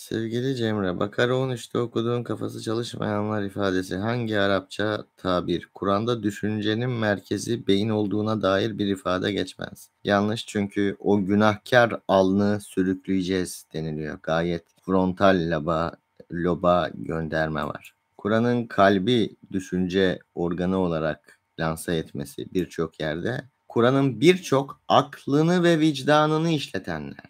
Sevgili Cemre, Bakara 13'te okuduğun kafası çalışmayanlar ifadesi hangi Arapça tabir? Kur'an'da düşüncenin merkezi beyin olduğuna dair bir ifade geçmez. Yanlış çünkü o günahkar alnı sürükleyeceğiz deniliyor. Gayet frontal loba, loba gönderme var. Kur'an'ın kalbi düşünce organı olarak lanse etmesi birçok yerde Kur'an'ın birçok aklını ve vicdanını işletenler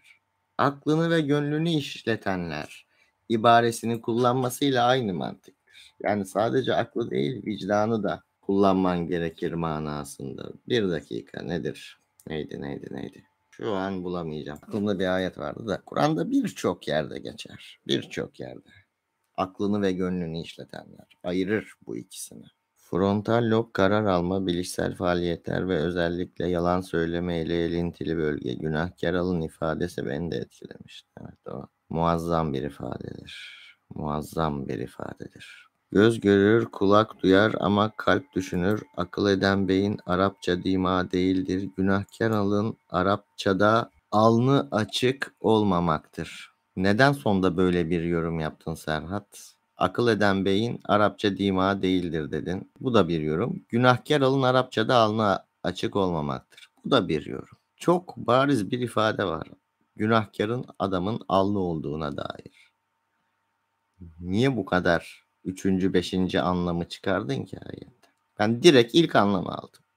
aklını ve gönlünü işletenler ibaresini kullanmasıyla aynı mantıktır. Yani sadece aklı değil vicdanı da kullanman gerekir manasında. Bir dakika nedir? Neydi neydi neydi? Şu an bulamayacağım. Aklımda bir ayet vardı da. Kur'an'da birçok yerde geçer. Birçok yerde. Aklını ve gönlünü işletenler. Ayırır bu ikisini. Frontal lob karar alma, bilişsel faaliyetler ve özellikle yalan söyleme ile elintili bölge. Günahkar alın ifadesi beni de etkilemişti. Evet o muazzam bir ifadedir. Muazzam bir ifadedir. Göz görür, kulak duyar ama kalp düşünür. Akıl eden beyin Arapça dima değildir. Günahkar alın Arapçada alnı açık olmamaktır. Neden sonda böyle bir yorum yaptın Serhat? Akıl eden beyin Arapça dima değildir dedin. Bu da bir yorum. Günahkar alın Arapçada alnı açık olmamaktır. Bu da bir yorum. Çok bariz bir ifade var. Günahkarın adamın alnı olduğuna dair. Niye bu kadar üçüncü, beşinci anlamı çıkardın ki ayetten? Ben direkt ilk anlamı aldım.